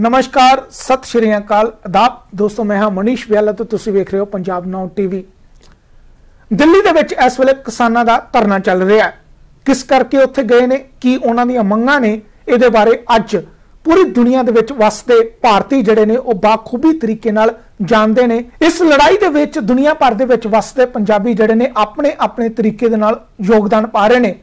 ਨਮਸਕਾਰ ਸਤਿ ਸ਼੍ਰੀ ਅਕਾਲ ਅਦਾਬ ਦੋਸਤੋ ਮੈਂ ਹਾਂ ਮਨੀਸ਼ ਵਿਆਲਾ ਤੇ ਤੁਸੀਂ ਵੇਖ ਰਹੇ ਹੋ ਪੰਜਾਬ ਨਾਉ ਟੀਵੀ ਦਿੱਲੀ ਦੇ ਵਿੱਚ ਇਸ ਵੇਲੇ ਕਿਸਾਨਾਂ ਦਾ ਧਰਨਾ ਚੱਲ ਰਿਹਾ ਹੈ ਕਿਸ ਕਰਕੇ ਉੱਥੇ ਗਏ ਨੇ ਕੀ ਉਹਨਾਂ ਦੀਆਂ ਮੰਗਾਂ ਨੇ ਇਹਦੇ ਬਾਰੇ ਅੱਜ ਪੂਰੀ ਦੁਨੀਆ ਦੇ ਵਿੱਚ ਵਸਦੇ ਭਾਰਤੀ ਜਿਹੜੇ ਨੇ ਉਹ ਬਾਖੂਬੀ ਤਰੀਕੇ ਨਾਲ ਜਾਣਦੇ ਨੇ ਇਸ ਲੜਾਈ ਦੇ ਵਿੱਚ ਦੁਨੀਆ ਭਰ ਦੇ ਵਿੱਚ ਵਸਦੇ ਪੰਜਾਬੀ ਜਿਹੜੇ ਨੇ ਆਪਣੇ ਆਪਣੇ ਤਰੀਕੇ ਦੇ ਨਾਲ ਯੋਗਦਾਨ ਪਾ ਰਹੇ ਨੇ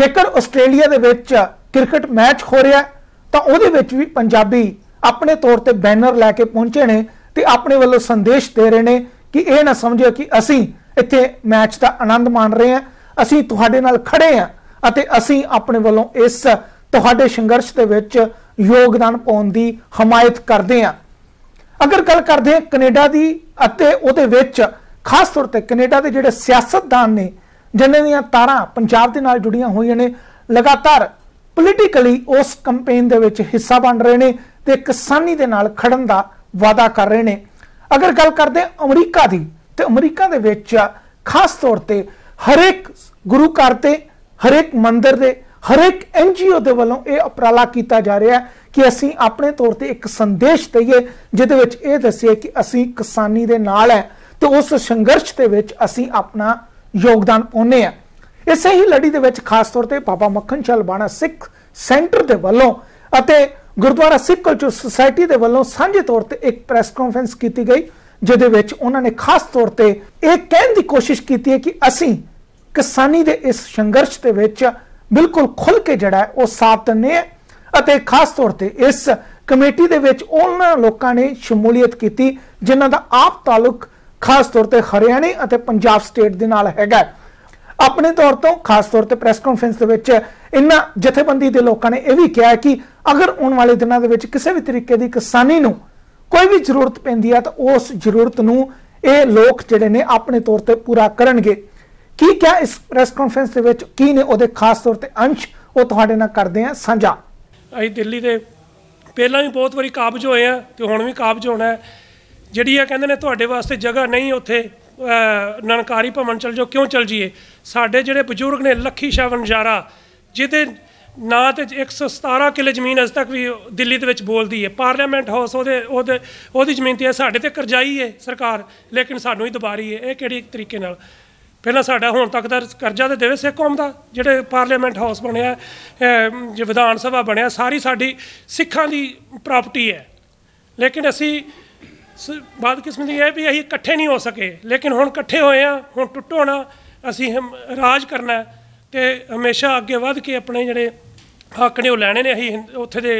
ਜੇਕਰ ਆਸਟ੍ਰੇਲੀਆ ਦੇ ਵਿੱਚ ਕ੍ਰਿਕਟ ਮੈਚ ਹੋ ਰਿਹਾ ਹੈ ਤਾਂ ਉਹਦੇ ਵਿੱਚ ਵੀ ਪੰਜਾਬੀ ਆਪਣੇ ਤੌਰ ਤੇ ਬੈਨਰ ਲੈ ਕੇ ਪਹੁੰਚੇ ਨੇ ਤੇ ਆਪਣੇ ਵੱਲੋਂ ਸੰਦੇਸ਼ ਦੇ ਰਹੇ ਨੇ ਕਿ ਇਹ ਨਾ ਸਮਝਿਓ ਕਿ ਅਸੀਂ ਇੱਥੇ ਮੈਚ ਦਾ ਆਨੰਦ ਮਾਣ ਰਹੇ ਹਾਂ ਅਸੀਂ ਤੁਹਾਡੇ ਨਾਲ ਖੜੇ ਹਾਂ ਅਤੇ ਅਸੀਂ ਆਪਣੇ ਵੱਲੋਂ ਇਸ ਤੁਹਾਡੇ ਸੰਘਰਸ਼ ਦੇ ਵਿੱਚ ਯੋਗਦਾਨ ਪਾਉਣ ਦੀ ਹਮਾਇਤ ਕਰਦੇ ਹਾਂ ਅਗਰ ਗੱਲ ਕਰਦੇ ਹਾਂ ਕੈਨੇਡਾ ਦੀ ਅਤੇ ਉਹਦੇ ਵਿੱਚ ਖਾਸ ਤੌਰ ਤੇ ਕੈਨੇਡਾ ਦੇ ਜਿਹੜੇ ਸਿਆਸਤਦਾਨ ਨੇ ਜਿਨ੍ਹਾਂ ਦੀਆਂ ਤਾਰਾਂ ਪੰਜਾਬ ਦੇ ਨਾਲ ਜੁੜੀਆਂ ਹੋਈਆਂ ਨੇ ਲਗਾਤਾਰ ਪੋਲੀਟੀਕਲੀ ਉਸ ਕੈਂਪੇਨ ਦੇ ਵਿੱਚ ਹਿੱਸਾ ਬਣ ਰਹੇ ਨੇ ਤੇ ਕਿਸਾਨੀ ਦੇ ਨਾਲ ਖੜਨ ਦਾ ਵਾਅਦਾ ਕਰ ਰਹੇ ਨੇ ਅਗਰ ਗੱਲ ਕਰਦੇ ਅਮਰੀਕਾ ਦੀ ਤੇ ਅਮਰੀਕਾ ਦੇ ਵਿੱਚ ਖਾਸ ਤੌਰ ਤੇ ਹਰੇਕ ਗੁਰੂ ਘਰ ਤੇ ਹਰੇਕ ਮੰਦਿਰ ਦੇ ਹਰੇਕ ਐਨਜੀਓ ਦੇ ਵੱਲੋਂ ਇਹ ਉਪਰਾਲਾ ਕੀਤਾ ਜਾ ਰਿਹਾ ਹੈ ਕਿ ਅਸੀਂ ਆਪਣੇ ਤੌਰ ਤੇ ਇੱਕ ਸੰਦੇਸ਼ ਦਈਏ ਜਿਹਦੇ ਵਿੱਚ ਇਹ ਦੱਸੀਏ ਕਿ ਅਸੀਂ ਕਿਸਾਨੀ ਦੇ ਨਾਲ ਹੈ ਤੇ ਉਸ ਸੰਘਰਸ਼ ਦੇ ਵਿੱਚ ਅਸੀਂ ਆਪਣਾ ਯੋਗਦਾਨ ਪਾਉਨੇ ਆ ਇਸੇ ਹੀ ਲੜੀ ਦੇ ਵਿੱਚ ਖਾਸ ਤੌਰ ਤੇ ਪਾਪਾ ਮੱਖਣ ਚਲ ਬਾਣਾ ਸਿੱਖ ਸੈਂਟਰ ਦੇ ਵੱਲੋਂ ਅਤੇ ਗੁਰਦੁਆਰਾ ਸਿੱਖ ਕਲਚਰ ਸੁਸਾਇਟੀ ਦੇ ਵੱਲੋਂ ਸਾਂਝੇ ਤੌਰ ਤੇ ਇੱਕ ਪ੍ਰੈਸ ਕਾਨਫਰੰਸ ਕੀਤੀ ਗਈ ਜਿਹਦੇ ਵਿੱਚ ਉਹਨਾਂ ਨੇ ਖਾਸ ਤੌਰ ਤੇ ਇਹ ਕਹਿਣ ਦੀ ਕੋਸ਼ਿਸ਼ ਕੀਤੀ ਹੈ ਕਿ ਅਸੀਂ ਕਿਸਾਨੀ ਦੇ ਇਸ ਸੰਘਰਸ਼ ਦੇ ਵਿੱਚ ਬਿਲਕੁਲ ਖੁੱਲ ਕੇ ਜੜਾ ਉਹ ਸਾਥ ਦਿੰਨੇ ਅਤੇ ਖਾਸ ਤੌਰ ਤੇ ਇਸ ਕਮੇਟੀ ਦੇ ਵਿੱਚ ਉਹਨਾਂ ਲੋਕਾਂ ਨੇ ਸ਼ਮੂਲੀਅਤ ਕੀਤੀ ਜਿਨ੍ਹਾਂ ਦਾ ਆਪ ਤਾਲੁਕ ਖਾਸ ਤੌਰ ਤੇ ਹਰਿਆਣੇ ਅਤੇ ਪੰਜਾਬ ਸਟੇਟ ਦੇ ਨਾਲ ਹੈਗਾ ਆਪਣੇ ਤੌਰ ਤੋਂ ਖਾਸ ਤੌਰ ਤੇ ਪ੍ਰੈਸ ਕਾਨਫਰੰਸ ਦੇ ਵਿੱਚ ਇਹਨਾਂ ਜਥੇਬੰਦੀ ਦੇ ਲੋਕਾਂ ਨੇ ਇਹ ਵੀ ਕਿਹਾ ਕਿ ਅਗਰ ਆਉਣ ਵਾਲੇ ਦਿਨਾਂ ਦੇ ਵਿੱਚ ਕਿਸੇ ਵੀ ਤਰੀਕੇ ਦੀ ਕਿਸਾਨੀ ਨੂੰ ਕੋਈ ਵੀ ਜ਼ਰੂਰਤ ਪੈਂਦੀ ਹੈ ਤਾਂ ਉਸ ਜ਼ਰੂਰਤ ਨੂੰ ਇਹ ਲੋਕ ਜਿਹੜੇ ਨੇ ਆਪਣੇ ਤੌਰ ਤੇ ਪੂਰਾ ਕਰਨਗੇ ਕੀ ਕਿਆ ਇਸ ਪ੍ਰੈਸ ਕਾਨਫਰੰਸ ਦੇ ਵਿੱਚ ਕੀ ਨੇ ਉਹਦੇ ਖਾਸ ਤੌਰ ਤੇ ਅੰਸ਼ ਉਹ ਤੁਹਾਡੇ ਨਾਲ ਕਰਦੇ ਆ ਸਾਂਝਾ ਅਸੀਂ ਦਿੱਲੀ ਦੇ ਪਹਿਲਾਂ ਵੀ ਬਹੁਤ ਵਾਰੀ ਕਾਬਜ ਹੋਏ ਆ ਤੇ ਹੁਣ ਵੀ ਕਾਬਜ ਹੋਣਾ ਹੈ ਜਿਹੜੀ ਆ ਕਹਿੰਦੇ ਨੇ ਤੁਹਾਡੇ ਵਾਸਤੇ ਜਗ੍ਹਾ ਨਹੀਂ ਉੱਥੇ ਨਨਕਾਰੀ ਭਵਨ ਚਲ ਜੋ ਕਿਉਂ ਚਲ ਜੀਏ ਸਾਡੇ ਜਿਹੜੇ ਬਜ਼ੁਰਗ ਨੇ ਲੱਖੀ ਸ਼ਾਹ ਵਨਜਾਰਾ ਜਿਹਦੇ ਨਾਂ ਤੇ 117 ਕਿਲੇ ਜ਼ਮੀਨ ਅਜ ਤੱਕ ਵੀ ਦਿੱਲੀ ਦੇ ਵਿੱਚ ਬੋਲਦੀ ਹੈ ਪਾਰਲੀਮੈਂਟ ਹਾਊਸ ਉਹਦੇ ਉਹਦੇ ਉਹਦੀ ਜ਼ਮੀਨ ਤੇ ਸਾਡੇ ਤੇ ਕਰਜ਼ਾਈ ਹੈ ਸਰਕਾਰ ਲੇਕਿਨ ਸਾਨੂੰ ਹੀ ਦੁਬਾਰੀ ਹੈ ਇਹ ਕਿਹੜੀ ਤਰੀਕੇ ਨਾਲ ਪਹਿਲਾਂ ਸਾਡਾ ਹੁਣ ਤੱਕ ਦਾ ਕਰਜ਼ਾ ਤੇ ਦੇਵੇ ਸਿੱਖ ਕੌਮ ਦਾ ਜਿਹੜੇ ਪਾਰਲੀਮੈਂਟ ਹਾਊਸ ਬਣਿਆ ਜੇ ਵਿਧਾਨ ਸਭਾ ਬਣਿਆ ਸਾਰੀ ਸਾਡੀ ਸਿੱਖਾਂ ਦੀ ਪ੍ਰਾਪਰਟੀ ਹੈ ਲੇਕਿਨ ਅਸੀਂ ਬਦਕਿਸਮਤੀ ਹੈ ਵੀ ਅਸੀਂ ਇਕੱਠੇ ਨਹੀਂ ਹੋ ਸਕੇ ਲੇਕਿਨ ਹੁਣ ਇਕੱਠੇ ਹੋਏ ਆ ਹੁਣ ਟੁੱਟੋ ਨਾ ਅਸੀਂ ਰਾਜ ਕਰਨਾ ਤੇ ਹਮੇਸ਼ਾ ਅੱਗੇ ਵੱਧ ਕੇ ਆਪਣੇ ਜਿਹੜੇ ਹੱਕ ਨੇ ਉਹ ਲੈਣੇ ਨੇ ਅਸੀਂ ਉੱਥੇ ਦੇ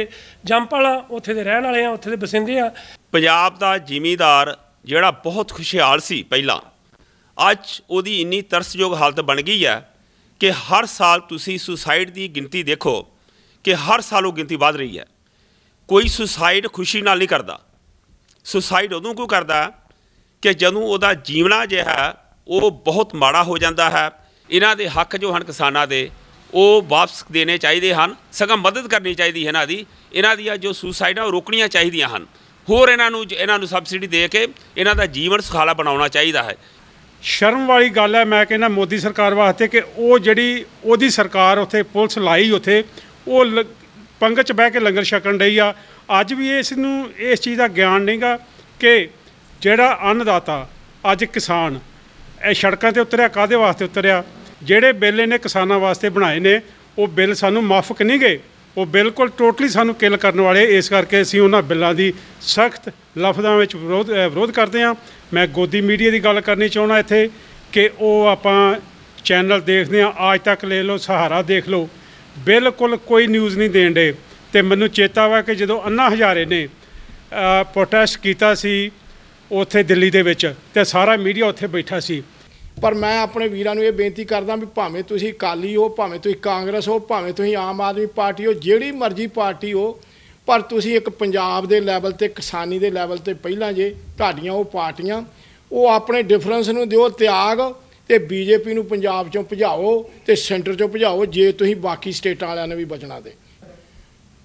ਜੰਪਾਲਾ ਉੱਥੇ ਦੇ ਰਹਿਣ ਵਾਲੇ ਆ ਉੱਥੇ ਦੇ ਬਸਿੰਦੇ ਆ ਪੰਜਾਬ ਦਾ ਜ਼ਿਮੀਦਾਰ ਜਿਹੜਾ ਬਹੁਤ ਖੁਸ਼ਹਾਲ ਸੀ ਪਹਿਲਾਂ ਅੱਜ ਉਹਦੀ ਇੰਨੀ ਤਰਸਯੋਗ ਹਾਲਤ ਬਣ ਗਈ ਹੈ ਕਿ ਹਰ ਸਾਲ ਤੁਸੀਂ ਸੁਸਾਈਡ ਦੀ ਗਿਣਤੀ ਦੇਖੋ ਕਿ ਹਰ ਸਾਲ ਉਹ ਗਿਣਤੀ ਵਧ ਰਹੀ ਹੈ ਕੋਈ ਸੁਸਾਈਡ ਖੁਸ਼ੀ ਨਾਲ ਨਹੀਂ ਕਰਦਾ ਸੁਸਾਈਡ ਉਹਨੂੰ ਕੋਈ ਕਰਦਾ ਕਿ ਜਦੋਂ ਉਹਦਾ ਜੀਵਣਾ ਜਿਹਾ ਉਹ ਬਹੁਤ ਮਾੜਾ ਹੋ ਜਾਂਦਾ ਹੈ ਇਹਨਾਂ ਦੇ ਹੱਕ ਜੋ ਹਨ ਕਿਸਾਨਾਂ ਦੇ ਉਹ ਵਾਪਸ ਦੇਣੇ ਚਾਹੀਦੇ ਹਨ ਸਗੋਂ ਮਦਦ ਕਰਨੀ ਚਾਹੀਦੀ ਹੈ ਇਹਨਾਂ ਦੀ ਇਹਨਾਂ ਦੀਆਂ ਜੋ ਸੁਸਾਈਡਾਂ ਉਹ ਰੋਕਣੀਆਂ ਚਾਹੀਦੀਆਂ ਹਨ ਹੋਰ ਇਹਨਾਂ ਨੂੰ ਇਹਨਾਂ ਨੂੰ ਸਬਸਿਡੀ ਦੇ ਕੇ ਇਹਨਾਂ ਦਾ ਜੀਵਨ ਸੁਖਾਲਾ ਬਣਾਉਣਾ ਚਾਹੀਦਾ ਹੈ ਸ਼ਰਮ ਵਾਲੀ ਗੱਲ ਹੈ ਮੈਂ ਕਹਿੰਦਾ ਮੋਦੀ ਸਰਕਾਰ ਵਾਸਤੇ ਕਿ ਉਹ ਜਿਹੜੀ ਉਹਦੀ ਸਰਕਾਰ ਉੱਥੇ ਪੁਲਿਸ ਲਾਈ ਉੱਥੇ ਉਹ ਪੰਗਚ ਬਹਿ ਕੇ ਲੰਗਰ ਛਕਣ ਰਹੀ ਆ ਅੱਜ ਵੀ ਇਸ ਨੂੰ ਇਸ ਚੀਜ਼ ਦਾ ਗਿਆਨ ਨਹੀਂਗਾ ਕਿ ਜਿਹੜਾ ਅੰਨਦਾਤਾ ਅੱਜ ਕਿਸਾਨ ਇਹ ਸੜਕਾਂ ਤੇ ਉਤਰਿਆ ਕਾਦੇ ਵਾਸਤੇ ਉਤਰਿਆ ਜਿਹੜੇ ਬਿੱਲ ਨੇ ਕਿਸਾਨਾਂ ਵਾਸਤੇ ਬਣਾਏ ਨੇ ਉਹ ਬਿੱਲ ਸਾਨੂੰ ਮਾਫਕ ਨਹੀਂ ਗਏ ਉਹ ਬਿਲਕੁਲ ਟੋਟਲੀ ਸਾਨੂੰ ਕਿਲ ਕਰਨ ਵਾਲੇ ਇਸ ਕਰਕੇ ਅਸੀਂ ਉਹਨਾਂ ਬਿੱਲਾਂ ਦੀ ਸਖਤ ਲਫ਼ਜ਼ਾਂ ਵਿੱਚ ਵਿਰੋਧ ਵਿਰੋਧ ਕਰਦੇ ਹਾਂ ਮੈਂ ਗੋਦੀ ਮੀਡੀਆ ਦੀ ਗੱਲ ਕਰਨੀ ਚਾਹੁੰਦਾ ਇੱਥੇ ਕਿ ਉਹ ਆਪਾਂ ਚੈਨਲ ਦੇਖਦੇ ਹਾਂ ਅੱਜ ਤੱਕ ਲੈ ਲਓ ਸਹਾਰਾ ਦੇਖ ਲਓ ਬਿਲਕੁਲ ਕੋਈ ਨਿਊਜ਼ ਨਹੀਂ ਦੇਣ ਦੇ ਤੇ ਮੈਨੂੰ ਚੇਤਾ ਵਾ ਕਿ ਜਦੋਂ ਅੰਨਾ ਹਜ਼ਾਰੇ ਨੇ ਪ੍ਰੋਟੈਸਟ ਕੀਤਾ ਸੀ ਉੱਥੇ ਦਿੱਲੀ ਦੇ ਵਿੱਚ ਤੇ ਸਾਰਾ ਮੀਡੀਆ ਉੱਥੇ ਬੈਠਾ ਸੀ ਪਰ ਮੈਂ ਆਪਣੇ ਵੀਰਾਂ ਨੂੰ ਇਹ ਬੇਨਤੀ ਕਰਦਾ ਵੀ ਭਾਵੇਂ ਤੁਸੀਂ ਕਾਲੀ ਹੋ ਭਾਵੇਂ ਤੁਸੀਂ ਕਾਂਗਰਸ ਹੋ ਭਾਵੇਂ ਤੁਸੀਂ ਆਮ ਆਦਮੀ ਪਾਰਟੀ ਹੋ ਜਿਹੜੀ ਮਰਜ਼ੀ ਪਾਰਟੀ ਹੋ ਪਰ ਤੁਸੀਂ ਇੱਕ ਪੰਜਾਬ ਦੇ ਲੈਵਲ ਤੇ ਕਿਸਾਨੀ ਦੇ ਲੈਵਲ ਤੇ ਪਹਿਲਾਂ ਜੇ ਤੁਹਾਡੀਆਂ ਉਹ ਪਾਰਟੀਆਂ ਉਹ ਆਪਣੇ ਡਿਫਰੈਂਸ ਨੂੰ ਦਿਓ ਤਿਆਗ ਤੇ ਬੀਜੇਪੀ ਨੂੰ ਪੰਜਾਬ ਚੋਂ ਭਜਾਓ ਤੇ ਸੈਂਟਰ ਚੋਂ ਭਜਾਓ ਜੇ ਤੁਸੀਂ ਬਾਕੀ ਸਟੇਟਾਂ ਵਾਲਿਆਂ ਨੇ ਵੀ ਬਚਣਾ ਦੇ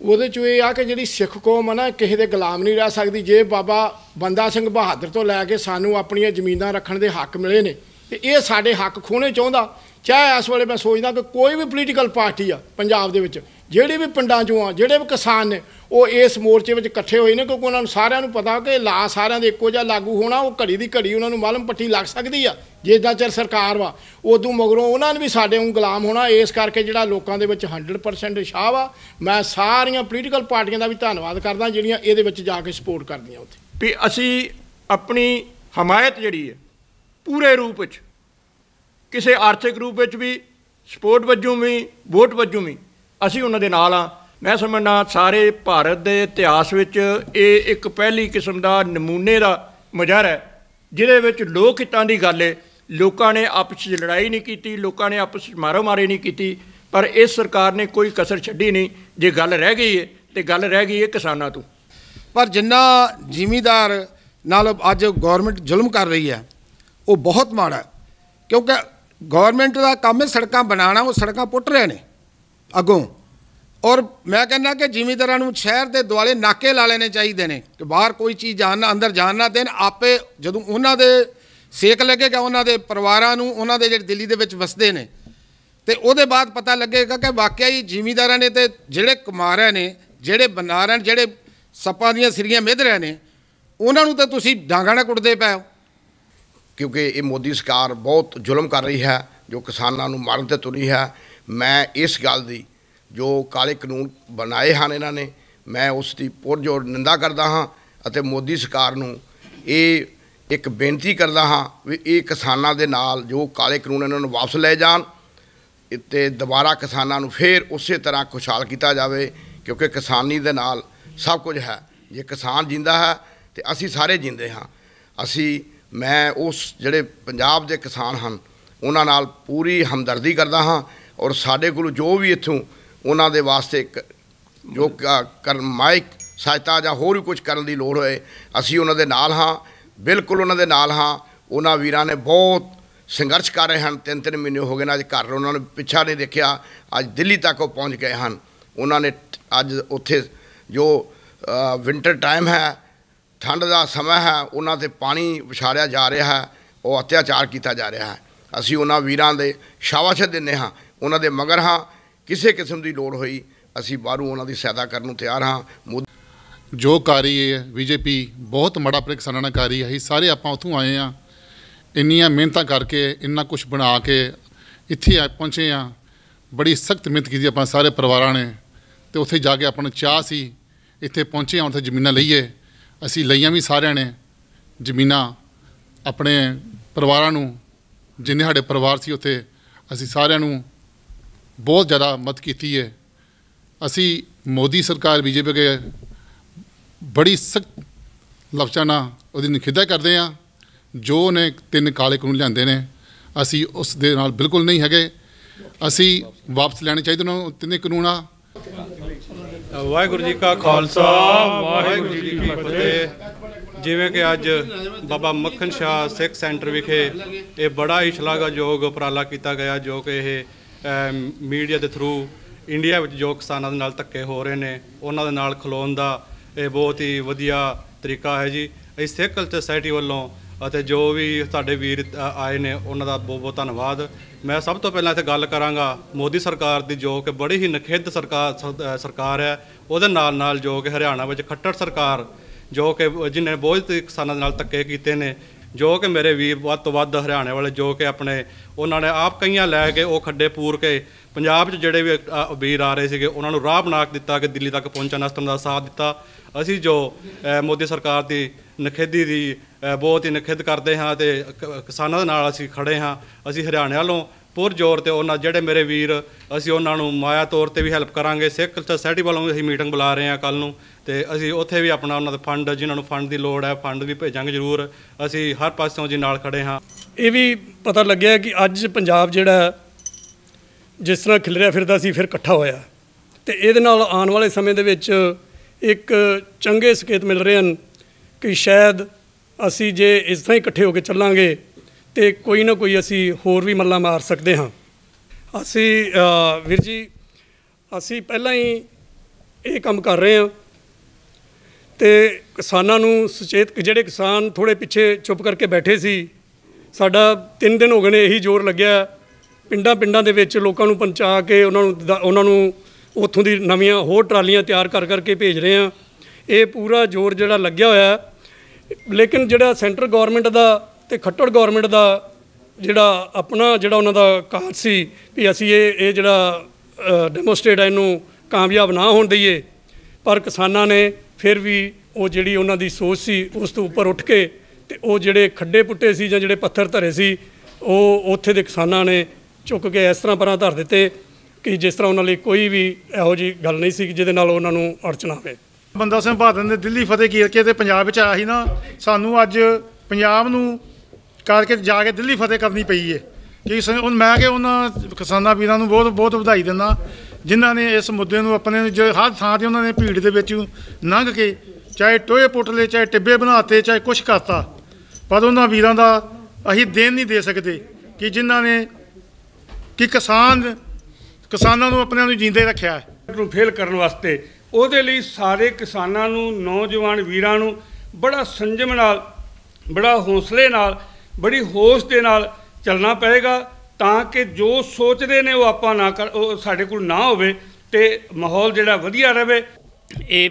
ਉਹਦੇ ਚ ਇਹ ਆ ਕਿ ਜਿਹੜੀ ਸਿੱਖ ਕੌਮ ਆ ਨਾ ਕਿਸੇ ਦੇ ਗੁਲਾਮ ਨਹੀਂ ਰਹਿ ਸਕਦੀ ਜੇ ਬਾਬਾ ਬੰਦਾ ਸਿੰਘ ਬਹਾਦਰ ਤੋਂ ਲੈ ਕੇ ਸਾਨੂੰ ਆਪਣੀਆਂ ਜ਼ਮੀਨਾਂ ਰੱਖਣ ਦੇ ਹੱਕ ਮਿਲੇ ਨੇ ਤੇ ਇਹ ਸਾਡੇ ਹੱਕ ਖੋਣੇ ਚਾਹੁੰਦਾ ਚਾਹੇ ਇਸ ਵੇਲੇ ਮੈਂ ਸੋਚਦਾ ਕਿ ਕੋਈ ਵੀ ਪੋਲੀਟੀਕਲ ਪਾਰਟੀ ਆ ਪੰਜਾਬ ਦੇ ਵਿੱਚ ਜਿਹੜੇ ਵੀ ਪਿੰਡਾਂ 'ਚੋਂ ਆ ਜਿਹੜੇ ਵੀ ਕਿਸਾਨ ਨੇ ਉਹ ਇਸ ਮੋਰਚੇ ਵਿੱਚ ਇਕੱਠੇ ਹੋਏ ਨੇ ਕਿਉਂਕਿ ਉਹਨਾਂ ਨੂੰ ਸਾਰਿਆਂ ਨੂੰ ਪਤਾ ਕਿ ਲਾ ਸਾਰਿਆਂ ਦੇ ਇੱਕੋ ਜਿਹਾ ਲਾਗੂ ਹੋਣਾ ਉਹ ਘੜੀ ਦੀ ਘੜੀ ਉਹਨਾਂ ਨੂੰ ਮਾਲਮ ਪੱਟੀ ਲੱਗ ਸਕਦੀ ਆ ਜਿੱਦਾਂ ਚਿਰ ਸਰਕਾਰ ਵਾ ਉਦੋਂ ਮਗਰੋਂ ਉਹਨਾਂ ਨੇ ਵੀ ਸਾਡੇ ਨੂੰ ਗੁਲਾਮ ਹੋਣਾ ਇਸ ਕਰਕੇ ਜਿਹੜਾ ਲੋਕਾਂ ਦੇ ਵਿੱਚ 100% ਸ਼ਾਹ ਵਾ ਮੈਂ ਸਾਰੀਆਂ ਪੋਲੀਟੀਕਲ ਪਾਰਟੀਆਂ ਦਾ ਵੀ ਧੰਨਵਾਦ ਕਰਦਾ ਜਿਹੜੀਆਂ ਇਹਦੇ ਵਿੱਚ ਜਾ ਕੇ ਸਪੋਰਟ ਕਰਦੀਆਂ ਉੱਥੇ ਵੀ ਅਸੀਂ ਆਪਣੀ ਹਮਾਇਤ ਜਿਹੜੀ ਹੈ ਪੂਰੇ ਰੂਪ ਵਿੱਚ ਕਿਸੇ ਆਰਥਿਕ ਰੂਪ ਵਿੱਚ ਵੀ ਸਪੋਰਟ ਵਜੋਂ ਵੀ ਵੋਟ ਵਜੋਂ ਵੀ ਅਸੀਂ ਉਹਨਾਂ ਦੇ ਨਾਲ ਆ ਮੈਂ ਸਮਝਦਾ ਸਾਰੇ ਭਾਰਤ ਦੇ ਇਤਿਹਾਸ ਵਿੱਚ ਇਹ ਇੱਕ ਪਹਿਲੀ ਕਿਸਮ ਦਾ ਨਮੂਨੇ ਦਾ ਮੁਜ਼ਾਹਰਾ ਹੈ ਜਿਹਦੇ ਵਿੱਚ ਲੋਕ ਹਿੱਤਾਂ ਦੀ ਗੱਲ ਹੈ ਲੋਕਾਂ ਨੇ ਆਪਸ ਵਿੱਚ ਲੜਾਈ ਨਹੀਂ ਕੀਤੀ ਲੋਕਾਂ ਨੇ ਆਪਸ ਵਿੱਚ ਮਾਰੋ ਮਾਰੇ ਨਹੀਂ ਕੀਤੀ ਪਰ ਇਸ ਸਰਕਾਰ ਨੇ ਕੋਈ ਕਸਰ ਛੱਡੀ ਨਹੀਂ ਜੇ ਗੱਲ ਰਹਿ ਗਈ ਹੈ ਤੇ ਗੱਲ ਰਹਿ ਗਈ ਹੈ ਕਿਸਾਨਾਂ ਤੋਂ ਪਰ ਜਿੰਨਾ ਜ਼ਿਮੀਦਾਰ ਨਾਲ ਅੱਜ ਗਵਰਨਮੈਂਟ ਜ਼ੁਲਮ ਕਰ ਰਹੀ ਹੈ ਉਹ ਬਹੁਤ ਮਾੜਾ ਕਿਉਂਕਿ ਗਵਰਨਮੈਂਟ ਦਾ ਕੰਮ ਹੈ ਸੜਕਾਂ ਬਣਾਉਣਾ ਉਹ ਸੜਕਾਂ ਪੁੱਟ ਰਹੇ ਨੇ ਅਗੋਂ ਔਰ ਮੈਂ ਕਹਿੰਦਾ ਕਿ ਜ਼ਿਮੀਦਾਰਾਂ ਨੂੰ ਸ਼ਹਿਰ ਦੇ ਦੁਆਲੇ ਨਾਕੇ ਲਾ ਲੈਣੇ ਚਾਹੀਦੇ ਨੇ ਕਿ ਬਾਹਰ ਕੋਈ ਚੀਜ਼ ਜਾਣ ਨਾ ਅੰਦਰ ਜਾਣ ਨਾ ਦੇਣ ਆਪੇ ਜਦੋਂ ਉਹਨਾਂ ਦੇ ਸੇਕ ਲੱਗੇਗਾ ਉਹਨਾਂ ਦੇ ਪਰਿਵਾਰਾਂ ਨੂੰ ਉਹਨਾਂ ਦੇ ਜਿਹੜੇ ਦਿੱਲੀ ਦੇ ਵਿੱਚ ਵਸਦੇ ਨੇ ਤੇ ਉਹਦੇ ਬਾਅਦ ਪਤਾ ਲੱਗੇਗਾ ਕਿ ਵਾਕਿਆ ਹੀ ਜ਼ਿਮੀਦਾਰਾਂ ਨੇ ਤੇ ਜਿਹੜੇ ਕੁਮਾਰਾਂ ਨੇ ਜਿਹੜੇ ਬਨਾਰਨ ਜਿਹੜੇ ਸੱਪਾਂ ਦੀਆਂ ਸਿਰੀਆਂ ਮਿਧ ਰਹੇ ਨੇ ਉਹਨਾਂ ਨੂੰ ਤਾਂ ਤੁਸੀਂ ਡਾਂਗਾਂ ਨਾਲ ਕੁੱਟਦੇ ਪਏ ਹੋ ਕਿਉਂਕਿ ਇਹ ਮੋਦੀ ਸਰਕਾਰ ਬਹੁਤ ਜ਼ੁਲਮ ਕਰ ਰਹੀ ਹੈ ਜੋ ਕਿਸਾਨਾਂ ਨੂੰ ਮਾਰਨ ਤੇ ਤੁਰੀ ਹੈ ਮੈਂ ਇਸ ਗੱਲ ਦੀ ਜੋ ਕਾਲੇ ਕਾਨੂੰਨ ਬਣਾਏ ਹਨ ਇਹਨਾਂ ਨੇ ਮੈਂ ਉਸ ਦੀ ਪੁਰਜੋਰ ਨਿੰਦਾ ਕਰਦਾ ਹਾਂ ਅਤੇ ਮੋਦੀ ਸਰਕਾਰ ਨੂੰ ਇਹ ਇੱਕ ਬੇਨਤੀ ਕਰਦਾ ਹਾਂ ਵੀ ਇਹ ਕਿਸਾਨਾਂ ਦੇ ਨਾਲ ਜੋ ਕਾਲੇ ਕਾਨੂੰਨ ਇਹਨਾਂ ਨੂੰ ਵਾਪਸ ਲੈ ਜਾਣ ਤੇ ਦੁਬਾਰਾ ਕਿਸਾਨਾਂ ਨੂੰ ਫੇਰ ਉਸੇ ਤਰ੍ਹਾਂ ਖੁਸ਼ਹਾਲ ਕੀਤਾ ਜਾਵੇ ਕਿਉਂਕਿ ਕਿਸਾਨੀ ਦੇ ਨਾਲ ਸਭ ਕੁਝ ਹੈ ਜੇ ਕਿਸਾਨ ਜਿੰਦਾ ਹੈ ਤੇ ਅਸੀਂ ਸਾਰੇ ਜਿੰਦੇ ਹਾਂ ਅਸੀਂ ਮੈਂ ਉਸ ਜਿਹੜੇ ਪੰਜਾਬ ਦੇ ਕਿਸਾਨ ਹਨ ਉਹਨਾਂ ਨਾਲ ਪੂਰੀ ਹਮਦਰਦੀ ਕਰਦਾ ਹਾਂ ਔਰ ਸਾਡੇ ਕੋਲ ਜੋ ਵੀ ਇੱਥੋਂ ਉਹਨਾਂ ਦੇ ਵਾਸਤੇ ਜੋ ਕਰਮਾਇਕ ਸਹਾਇਤਾ ਜਾਂ ਹੋਰ ਕੁਝ ਕਰਨ ਦੀ ਲੋੜ ਹੋਏ ਅਸੀਂ ਉਹਨਾਂ ਦੇ ਨਾਲ ਹਾਂ ਬਿਲਕੁਲ ਉਹਨਾਂ ਦੇ ਨਾਲ ਹਾਂ ਉਹਨਾਂ ਵੀਰਾਂ ਨੇ ਬਹੁਤ ਸੰਘਰਸ਼ ਕਰ ਰਹੇ ਹਨ ਤਿੰਨ ਤਿੰਨ ਮਹੀਨੇ ਹੋ ਗਏ ਨੇ ਅੱਜ ਘਰ ਉਹਨਾਂ ਨੂੰ ਪਿੱਛਾ ਨਹੀਂ ਦੇਖਿਆ ਅੱਜ ਦਿੱਲੀ ਤੱਕ ਉਹ ਪਹੁੰਚ ਗਏ ਹਨ ਉਹਨਾਂ ਨੇ ਅੱਜ ਉੱਥੇ ਜੋ ਵਿంటర్ ਟਾਈਮ ਹੈ ਠੰਡ ਦਾ ਸਮਾਂ ਹੈ ਉਹਨਾਂ ਤੇ ਪਾਣੀ ਵਿਛਾਰਿਆ ਜਾ ਰਿਹਾ ਹੈ ਉਹ ਅਤਿਆਚਾਰ ਕੀਤਾ ਜਾ ਰਿਹਾ ਹੈ ਅਸੀਂ ਉਹਨਾਂ ਵੀਰਾਂ ਦੇ ਸ਼ਾਬਾਸ਼ ਦਿੰਨੇ ਹਾਂ ਉਹਨਾਂ ਦੇ ਮਗਰ ਹਾਂ ਕਿਸੇ ਕਿਸਮ ਦੀ ਲੋੜ ਹੋਈ ਅਸੀਂ ਬਾਹਰੋਂ ਉਹਨਾਂ ਦੀ ਸਹਾਇਤਾ ਕਰਨ ਨੂੰ ਤਿਆਰ ਹਾਂ ਜੋ ਕਾਰੀ ਹੈ ਬੀਜੇਪੀ ਬਹੁਤ ਮੜਾ ਪ੍ਰਿਕ ਕਿਸਾਨਾਂ ਕਾਰੀ ਹੈ ਸਾਰੇ ਆਪਾਂ ਉਥੋਂ ਆਏ ਆ ਇੰਨੀਆਂ ਮਿਹਨਤਾਂ ਕਰਕੇ ਇੰਨਾ ਕੁਝ ਬਣਾ ਕੇ ਇੱਥੇ ਆ ਪਹੁੰਚੇ ਆ ਬੜੀ ਸਖਤ ਮਿਹਨਤ ਕੀਤੀ ਆਪਾਂ ਸਾਰੇ ਪਰਿਵਾਰਾਂ ਨੇ ਤੇ ਉੱਥੇ ਜਾ ਕੇ ਆਪਣਾ ਚਾਹ ਸੀ ਇੱਥੇ ਪਹੁੰਚੇ ਆ ਉੱਥੇ ਜ਼ਮੀਨਾਂ ਲਈਏ ਅਸੀਂ ਲਈਆਂ ਵੀ ਸਾਰਿਆਂ ਨੇ ਜ਼ਮੀਨਾਂ ਆਪਣੇ ਪਰਿਵਾਰਾਂ ਨੂੰ ਜਿੰਨੇ ਸਾਡੇ ਪਰਿਵਾਰ ਸੀ ਉੱਥੇ ਅਸੀਂ ਸਾਰਿਆਂ ਨੂੰ ਬਹੁਤ ਜ਼ਿਆਦਾ ਮਦਦ ਕੀਤੀ ਹੈ ਅਸੀਂ ਮੋਦੀ ਸਰਕਾਰ ਬੀਜੇਪੀ ਕੇ ਬੜੀ ਸਖਤ ਲਫ਼ਜ਼ਾਂ ਉਹਦੀ ਨਿਖੇਧਾ ਕਰਦੇ ਆ ਜੋ ਨੇ ਤਿੰਨ ਕਾਲੇ ਕਾਨੂੰਨ ਲਿਆਂਦੇ ਨੇ ਅਸੀਂ ਉਸ ਦੇ ਨਾਲ ਬਿਲਕੁਲ ਨਹੀਂ ਹੈਗੇ ਅਸੀਂ ਵਾਪਸ ਲੈਣੇ ਚਾਹੀਦੇ ਨੇ ਤਿੰਨੇ ਕਾਨੂੰਨ ਆ ਵਾਹਿਗੁਰੂ ਜੀ ਕਾ ਖਾਲਸਾ ਵਾਹਿਗੁਰੂ ਜੀ ਕੀ ਫਤਿਹ ਜਿਵੇਂ ਕਿ ਅੱਜ ਬਾਬਾ ਮੱਖਣ ਸ਼ਾਹ ਸਿੱਖ ਸੈਂਟਰ ਵਿਖੇ ਇਹ ਬੜਾ ਹੀ ਸ਼ਲਾਘਾਯੋਗ ਉਪਰਾਲਾ ਕੀਤਾ ਗਿਆ ਜੋ ਕਿ ਇਹ ਮੀਡੀਆ ਦੇ ਥਰੂ ਇੰਡੀਆ ਵਿੱਚ ਜੋ ਕਿਸਾਨਾਂ ਦੇ ਨਾਲ ਧੱਕੇ ਹੋ ਰਹੇ ਨੇ ਉਹਨਾਂ ਦੇ ਨਾਲ ਖਲੋਣ ਦਾ ਇਹ ਬਹੁਤ ਹੀ ਵਧੀਆ ਤਰੀਕਾ ਹੈ ਜੀ ਅਸੀਂ ਸਿੱਖ ਕਲਚਰ ਸੋਸਾਇਟੀ ਵੱਲੋਂ ਅਤੇ ਜੋ ਵੀ ਸਾਡੇ ਵੀਰ ਆਏ ਨੇ ਉਹਨਾਂ ਦਾ ਬਹੁਤ ਬਹੁਤ ਧੰਨਵਾਦ ਮੈਂ ਸਭ ਤੋਂ ਪਹਿਲਾਂ ਇੱਥੇ ਗੱਲ ਕਰਾਂਗਾ ਮੋਦੀ ਸਰਕਾਰ ਦੀ ਜੋ ਕਿ ਬੜੀ ਹੀ ਨਖਿੱਧ ਸਰਕਾਰ ਸਰਕਾਰ ਹੈ ਉਹਦੇ ਨਾਲ ਨਾਲ ਜੋ ਕਿ ਹਰਿਆਣਾ ਵਿੱਚ ਖੱਟੜ ਸਰਕਾਰ ਜੋ ਕਿ ਜਿਨ੍ਹਾਂ ਨੇ ਬਹੁਤ ਕਿਸਾਨਾਂ ਦੇ ਨਾਲ ਧੱਕੇ ਕੀਤੇ ਨੇ ਜੋ ਕਿ ਮੇਰੇ ਵੀਰ ਵੱਧ ਤੋਂ ਵੱਧ ਹਰਿਆਣੇ ਵਾਲੇ ਜੋ ਕਿ ਆਪਣੇ ਉਹਨਾਂ ਨੇ ਆਪ ਕਈਆਂ ਲੈ ਕੇ ਉਹ ਖੱਡੇ ਪੂਰ ਕੇ ਪੰਜਾਬ 'ਚ ਜਿਹੜੇ ਵੀ ਵੀਰ ਆ ਰਹੇ ਸੀਗੇ ਉਹਨਾਂ ਨੂੰ ਰਾਹ ਬਣਾ ਕੇ ਦਿੱਤਾ ਕਿ ਦਿੱਲੀ ਤੱਕ ਪਹੁੰਚਣ ਵਾਸਤੇ ਦਾ ਸਾਥ ਦਿੱਤਾ ਅਸੀਂ ਜੋ ਮੋਦੀ ਸਰਕਾਰ ਦੀ ਨਖੇਦੀ ਦੀ ਬਹੁਤ ਹੀ ਨਖੇਦ ਕਰਦੇ ਹਾਂ ਤੇ ਕਿਸਾਨਾਂ ਦੇ ਨਾਲ ਅਸੀਂ ਖੜੇ ਹਾਂ ਅਸੀਂ ਹਰਿਆਣੇ ਵਾਲੋਂ ਪੁਰ ਜ਼ੋਰ ਤੇ ਉਹਨਾਂ ਜਿਹੜੇ ਮੇਰੇ ਵੀਰ ਅਸੀਂ ਉਹਨਾਂ ਨੂੰ ਮਾਇਆ ਤੌਰ ਤੇ ਵੀ ਹੈਲਪ ਕਰਾਂਗੇ ਸਿੱਖ ਸੋਸਾਇਟੀ ਵੱਲੋਂ ਅਸੀਂ ਮੀਟਿੰਗ ਬੁਲਾ ਰਹੇ ਹਾਂ ਕੱਲ ਨੂੰ ਤੇ ਅਸੀਂ ਉੱਥੇ ਵੀ ਆਪਣਾ ਉਹਨਾਂ ਦਾ ਫੰਡ ਜਿਨ੍ਹਾਂ ਨੂੰ ਫੰਡ ਦੀ ਲੋੜ ਹੈ ਫੰਡ ਵੀ ਭੇਜਾਂਗੇ ਜ਼ਰੂਰ ਅਸੀਂ ਹਰ ਪਾਸਿਓਂ ਜੀ ਨਾਲ ਖੜੇ ਹਾਂ ਇਹ ਵੀ ਪਤਾ ਲੱਗਿਆ ਕਿ ਅੱਜ ਪੰਜਾਬ ਜਿਹੜਾ ਜਿਸ ਤਰ੍ਹਾਂ ਖਿਲਰਿਆ ਫਿਰਦਾ ਸੀ ਫਿਰ ਇਕੱਠਾ ਹੋਇਆ ਤੇ ਇਹਦੇ ਨਾਲ ਆਉਣ ਵਾਲੇ ਸਮੇਂ ਦੇ ਵਿੱਚ ਇੱਕ ਚੰਗੇ ਸੰਕੇਤ ਮਿਲ ਰਹੇ ਹਨ ਕਿ ਸ਼ਾਇਦ ਅਸੀਂ ਜੇ ਇਸ ਤਰ੍ਹਾਂ ਹੀ ਇਕੱਠੇ ਹੋ ਕੇ ਚੱਲਾਂਗੇ ਤੇ ਕੋਈ ਨਾ ਕੋਈ ਅਸੀਂ ਹੋਰ ਵੀ ਮੱਲਾ ਮਾਰ ਸਕਦੇ ਹਾਂ ਅਸੀਂ ਵੀਰ ਜੀ ਅਸੀਂ ਪਹਿਲਾਂ ਹੀ ਇਹ ਕੰਮ ਕਰ ਰਹੇ ਹਾਂ ਤੇ ਕਿਸਾਨਾਂ ਨੂੰ ਸੁਚੇਤ ਜਿਹੜੇ ਕਿਸਾਨ ਥੋੜੇ ਪਿੱਛੇ ਚੁੱਪ ਕਰਕੇ ਬੈਠੇ ਸੀ ਸਾਡਾ 3 ਦਿਨ ਹੋ ਗਏ ਨੇ ਇਹੀ ਜ਼ੋਰ ਲੱਗਿਆ ਪਿੰਡਾਂ ਪਿੰਡਾਂ ਦੇ ਵਿੱਚ ਲੋਕਾਂ ਨੂੰ ਪਹੁੰਚਾ ਕੇ ਉਹਨਾਂ ਨੂੰ ਉਹਨਾਂ ਨੂੰ ਉੱਥੋਂ ਦੀ ਨਵੀਆਂ ਹੋਰ ਟਰਾਲੀਆਂ ਤਿਆਰ ਕਰ ਕਰਕੇ ਭੇਜ ਰਹੇ ਆ ਇਹ ਪੂਰਾ ਜ਼ੋਰ ਜਿਹੜਾ ਲੱਗਿਆ ਹੋਇਆ ਲੇਕਿਨ ਜਿਹੜਾ ਸੈਂਟਰ ਗਵਰਨਮੈਂਟ ਦਾ ਤੇ ਖੱਟੜ ਗਵਰਨਮੈਂਟ ਦਾ ਜਿਹੜਾ ਆਪਣਾ ਜਿਹੜਾ ਉਹਨਾਂ ਦਾ ਕਾਰ ਸੀ ਵੀ ਅਸੀਂ ਇਹ ਇਹ ਜਿਹੜਾ ਡੈਮੋਸਟ੍ਰੇਟ ਇਹਨੂੰ ਕਾਮਯਾਬ ਨਾ ਹੋਣ ਦਈਏ ਪਰ ਕਿਸਾਨਾਂ ਨੇ ਫਿਰ ਵੀ ਉਹ ਜਿਹੜੀ ਉਹਨਾਂ ਦੀ ਸੋਚ ਸੀ ਉਸ ਤੋਂ ਉੱਪਰ ਉੱਠ ਕੇ ਤੇ ਉਹ ਜਿਹੜੇ ਖੱਡੇ ਪੁੱਟੇ ਸੀ ਜਾਂ ਜਿਹੜੇ ਪੱਥਰ ਧਰੇ ਸੀ ਉਹ ਉੱਥੇ ਦੇ ਕਿਸਾਨਾਂ ਨੇ ਚੁੱਕ ਕੇ ਇਸ ਤਰ੍ਹਾਂ ਪਰਾਂ ਧਰ ਦਿੱਤੇ ਕਿ ਜਿਸ ਤਰ੍ਹਾਂ ਉਹਨਾਂ ਲਈ ਕੋਈ ਵੀ ਇਹੋ ਜੀ ਗੱਲ ਨਹੀਂ ਸੀ ਜਿਹਦੇ ਨਾਲ ਉਹਨਾਂ ਨੂੰ ਅੜਚਣ ਆਵੇ ਬੰਦਾ ਸਿੰਘ ਬਹਾਦਰ ਨੇ ਦਿੱਲੀ ਫਤਿਹ ਕਰਕੇ ਤੇ ਪੰਜਾਬ ਵਿੱਚ ਆਇਆ ਸੀ ਨਾ ਸਾਨੂੰ ਅੱਜ ਪੰਜਾਬ ਨੂੰ ਕਰਕੇ ਜਾ ਕੇ ਦਿੱਲੀ ਫਤਿਹ ਕਰਨੀ ਪਈ ਏ ਕਿ ਮੈਂ ਕਿ ਉਹਨਾਂ ਕਿਸਾਨਾਂ ਵੀਰਾਂ ਨੂੰ ਬਹੁਤ ਬਹੁਤ ਵਧਾਈ ਦਿੰਦਾ ਜਿਨ੍ਹਾਂ ਨੇ ਇਸ ਮੁੱਦੇ ਨੂੰ ਆਪਣੇ ਜੋ ਹਰ ਥਾਂ ਤੇ ਉਹਨਾਂ ਨੇ ਭੀੜ ਦੇ ਵਿੱਚ ਲੰਘ ਕੇ ਚਾਹੇ ਟੋਏ ਲੈ ਚਾਹੇ ਟਿੱਬੇ ਬਣਾਤੇ ਚਾਹੇ ਕੁਛ ਕਰਤਾ ਪਰ ਉਹਨਾਂ ਵੀਰਾਂ ਦਾ ਅਸੀਂ ਦੇਣ ਨਹੀਂ ਦੇ ਸਕਦੇ ਕਿ ਜਿਨ੍ਹਾਂ ਨੇ ਕਿ ਕਿਸਾਨ ਕਿਸਾਨਾਂ ਨੂੰ ਆਪਣਿਆਂ ਨੂੰ ਜਿੰਦੇ ਰੱਖਿਆ ਨੂੰ ਫੇਲ ਕਰਨ ਵਾਸਤੇ ਉਹਦੇ ਲਈ ਸਾਰੇ ਕਿਸਾਨਾਂ ਨੂੰ ਨੌਜਵਾਨ ਵੀਰਾਂ ਨੂੰ ਬੜਾ ਸੰਜਮ ਨਾਲ ਬੜਾ ਹੌਸਲੇ ਨਾਲ ਬੜੀ ਹੋਸ਼ ਦੇ ਨਾਲ ਚੱਲਣਾ ਪਏਗਾ ਤਾਂ ਕਿ ਜੋ ਸੋਚਦੇ ਨੇ ਉਹ ਆਪਾਂ ਨਾ ਸਾਡੇ ਕੋਲ ਨਾ ਹੋਵੇ ਤੇ ਮਾਹੌਲ ਜਿਹੜਾ ਵਧੀਆ ਰਹੇ ਇਹ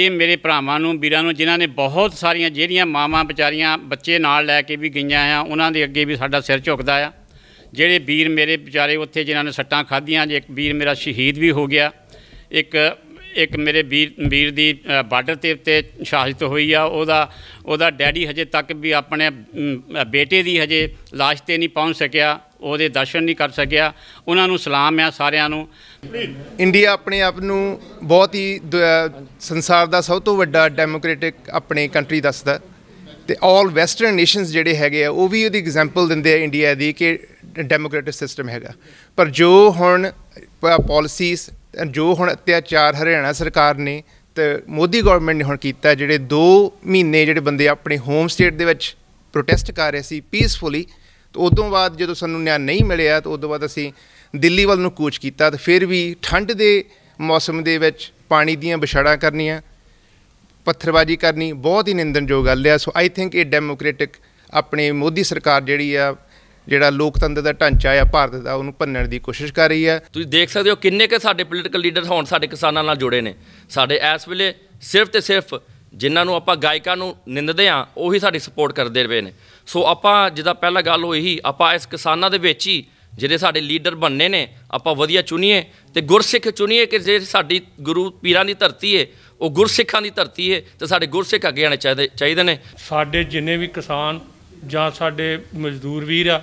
ਇਹ ਮੇਰੇ ਭਰਾਵਾਂ ਨੂੰ ਵੀਰਾਂ ਨੂੰ ਜਿਨ੍ਹਾਂ ਨੇ ਬਹੁਤ ਸਾਰੀਆਂ ਜਿਹੜੀਆਂ ਮਾਵਾਂ ਵਿਚਾਰੀਆਂ ਬੱਚੇ ਨਾਲ ਲੈ ਕੇ ਵੀ ਗਈਆਂ ਆ ਉਹਨਾਂ ਦੇ ਅੱਗੇ ਵੀ ਸਾਡਾ ਸਿਰ ਝੁਕਦਾ ਆ ਜਿਹੜੇ ਵੀਰ ਮੇਰੇ ਵਿਚਾਰੇ ਉੱਥੇ ਜਿਨ੍ਹਾਂ ਨੇ ਸੱਟਾਂ ਖਾਧੀਆਂ ਜੇ ਇੱਕ ਵੀਰ ਮੇਰਾ ਸ਼ਹੀਦ ਵੀ ਹੋ ਗਿਆ ਇੱਕ ਇੱਕ ਮੇਰੇ ਵੀਰ ਵੀਰ ਦੀ ਬਾਰਡਰ ਤੇ ਉੱਤੇ ਸ਼ਹਾਦਤ ਹੋਈ ਆ ਉਹਦਾ ਉਹਦਾ ਡੈਡੀ ਹਜੇ ਤੱਕ ਵੀ ਆਪਣੇ ਬੇਟੇ ਦੀ ਹਜੇ লাশ ਤੇ ਨਹੀਂ ਪਹੁੰਚ ਸਕਿਆ ਉਹਦੇ ਦਰਸ਼ਨ ਨਹੀਂ ਕਰ ਸਕਿਆ ਉਹਨਾਂ ਨੂੰ ਸਲਾਮ ਆ ਸਾਰਿਆਂ ਨੂੰ ਇੰਡੀਆ ਆਪਣੇ ਆਪ ਨੂੰ ਬਹੁਤ ਹੀ ਸੰਸਾਰ ਦਾ ਸਭ ਤੋਂ ਵੱਡਾ ਡੈਮੋਕ੍ਰੈਟਿਕ ਆਪਣੇ ਕੰਟਰੀ ਦੱਸਦਾ ਤੇ ਆਲ ਵੈਸਟਰਨ ਨੇਸ਼ਨਸ ਜਿਹੜੇ ਹੈਗੇ ਆ ਉਹ ਵੀ ਉਹਦੀ ਐਗਜ਼ਾਮਪਲ ਦਿੰਦੇ ਆ ਇੰਡੀਆ ਦੀ ਕਿ ਡੈਮੋਕ੍ਰੈਟਿਕ ਸਿਸਟਮ ਹੈਗਾ ਪਰ ਜੋ ਹੁਣ ਪਾਲਿਸੀਜ਼ ਜੋ ਹੁਣ ਅਤਿਆਚਾਰ ਹਰਿਆਣਾ ਸਰਕਾਰ ਨੇ ਤੇ ਮੋਦੀ ਗਵਰਨਮੈਂਟ ਨੇ ਹੁਣ ਕੀਤਾ ਜਿਹੜੇ 2 ਮਹੀਨੇ ਜਿਹੜੇ ਬੰਦੇ ਆਪਣੇ ਹੋਮ ਸਟੇਟ ਦੇ ਵਿੱਚ ਪ੍ਰੋਟੈਸਟ ਕਰ ਰਹੇ ਸੀ ਪੀਸਫੁਲੀ ਤੇ ਉਦੋਂ ਬਾਅਦ ਜਦੋਂ ਸਾਨੂੰ ਨਿਆਂ ਨਹੀਂ ਮਿਲਿਆ ਤਾਂ ਉਦੋਂ ਬਾਅਦ ਅਸੀਂ ਦਿੱਲੀ ਵੱਲ ਨੂੰ ਕੂਚ ਕੀਤਾ ਤੇ ਫਿਰ ਵੀ ਠੰਡ ਦੇ ਮੌਸਮ ਦੇ ਵਿੱਚ ਪਾਣੀ ਦੀਆਂ ਬਿਛੜਾ ਕਰਨੀਆਂ ਪੱਥਰਬਾਜ਼ੀ ਕਰਨੀ ਬਹੁਤ ਹੀ ਨਿੰਦਣਯੋਗ ਗੱਲ ਆ ਸੋ ਆਈ ਥਿੰਕ ਇਹ ਡੈਮੋਕ੍ਰੈਟਿਕ ਆਪਣੇ ਮੋਦੀ ਸਰਕਾਰ ਜਿਹੜੀ ਆ ਜਿਹੜਾ ਲੋਕਤੰਤਰ ਦਾ ਢਾਂਚਾ ਆ ਭਾਰਤ ਦਾ ਉਹਨੂੰ ਭੰਨਣ ਦੀ ਕੋਸ਼ਿਸ਼ ਕਰ ਰਹੀ ਹੈ ਤੁਸੀਂ ਦੇਖ ਸਕਦੇ ਹੋ ਕਿੰਨੇ ਕੇ ਸਾਡੇ ਪੋਲੀਟੀਕਲ ਲੀਡਰ ਹੁਣ ਸਾਡੇ ਕਿਸਾਨਾਂ ਨਾਲ ਜੁੜੇ ਨੇ ਸਾਡੇ ਇਸ ਵੇਲੇ ਸਿਰਫ ਤੇ ਸਿਰਫ ਜਿਨ੍ਹਾਂ ਨੂੰ ਆਪਾਂ ਗਾਇਕਾਂ ਨੂੰ ਨਿੰਦਦੇ ਆ ਉਹੀ ਸਾਡੀ ਸਪੋਰਟ ਕਰਦੇ ਰਹੇ ਨੇ ਸੋ ਆਪਾਂ ਜਿਹਦਾ ਪਹਿਲਾ ਗੱਲ ਹੋਈ ਹੀ ਆਪਾਂ ਇਸ ਕਿਸਾਨਾਂ ਦੇ ਵਿੱਚ ਹੀ ਜਿਹੜੇ ਸਾਡੇ ਲੀਡਰ ਬਣਨੇ ਨੇ ਆਪਾਂ ਵਧੀਆ ਚੁਣੀਏ ਤੇ ਗੁਰਸਿੱਖ ਚੁਣੀਏ ਕਿ ਜੇ ਸਾਡੀ ਗੁਰੂ ਪੀਰਾਂ ਦੀ ਧਰਤੀ ਏ ਉਹ ਗੁਰਸਿੱਖਾਂ ਦੀ ਧਰਤੀ ਏ ਤੇ ਸਾਡੇ ਗੁਰਸਿੱਖ ਅੱਗੇ ਆਣੇ ਚਾਹੀਦੇ ਚਾਹੀਦੇ ਨੇ ਸਾਡੇ ਜਿੰਨੇ ਵੀ ਕਿਸਾਨ ਜਾਂ ਸਾਡੇ ਮਜ਼ਦੂਰ ਵੀਰ ਆ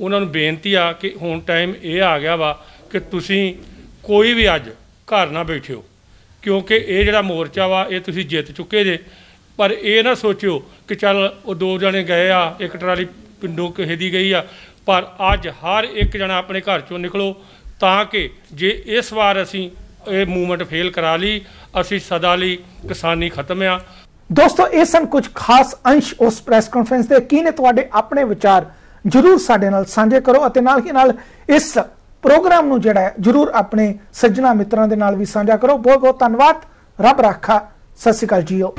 ਉਹਨਾਂ ਨੂੰ ਬੇਨਤੀ ਆ ਕਿ ਹੁਣ ਟਾਈਮ ਇਹ ਆ ਗਿਆ ਵਾ ਕਿ ਤੁਸੀਂ ਕੋਈ ਵੀ ਅੱਜ ਘਰ ਨਾ ਬੈਠਿਓ ਕਿਉਂਕਿ ਇਹ ਜਿਹੜਾ ਮੋਰਚਾ ਵਾ ਇਹ ਤੁਸੀਂ ਜਿੱਤ ਚੁੱਕੇ ਜੇ ਪਰ ਇਹ ਨਾ ਸੋਚਿਓ ਕਿ ਚੱਲ ਉਹ ਦੋ ਜਣੇ ਗਏ ਆ ਇੱਕ ਟਰਾਲੀ ਪਿੰਡੋਂ ਕਿਸੇ ਦੀ ਗਈ ਆ ਪਰ ਅੱਜ ਹਰ ਇੱਕ ਜਣਾ ਆਪਣੇ ਘਰ ਚੋਂ ਨਿਕਲੋ ਤਾਂ ਕਿ ਜੇ ਇਸ ਵਾਰ ਅਸੀਂ ਇਹ ਮੂਵਮੈਂਟ ਫੇਲ ਕਰਾ ਲਈ ਅਸੀਂ ਸਦਾ ਲਈ ਕਿਸਾਨੀ ਖਤਮ ਆ ਦੋਸਤੋ ਇਹ ਸਨ ਕੁਝ ਖਾਸ ਅੰਸ਼ ਉਸ ਪ੍ਰੈਸ ਕਾਨਫਰੰਸ ਦੇ ਕੀ ਨੇ ਤੁਹਾਡੇ ਆਪਣੇ ਵਿਚਾਰ ਜਰੂਰ ਸਾਡੇ ਨਾਲ ਸਾਂਝੇ ਕਰੋ ਅਤੇ ਨਾਲ ਹੀ ਨਾਲ ਇਸ ਪ੍ਰੋਗਰਾਮ ਨੂੰ ਜਿਹੜਾ ਜਰੂਰ ਆਪਣੇ ਸੱਜਣਾ ਮਿੱਤਰਾਂ ਦੇ ਨਾਲ ਵੀ ਸਾਂਝਾ ਕਰੋ ਬਹੁਤ ਬਹੁਤ ਧੰਨਵਾਦ ਰੱਬ ਰਾਖਾ ਸਤਿ ਸ਼੍ਰੀ ਅਕਾਲ ਜੀਓ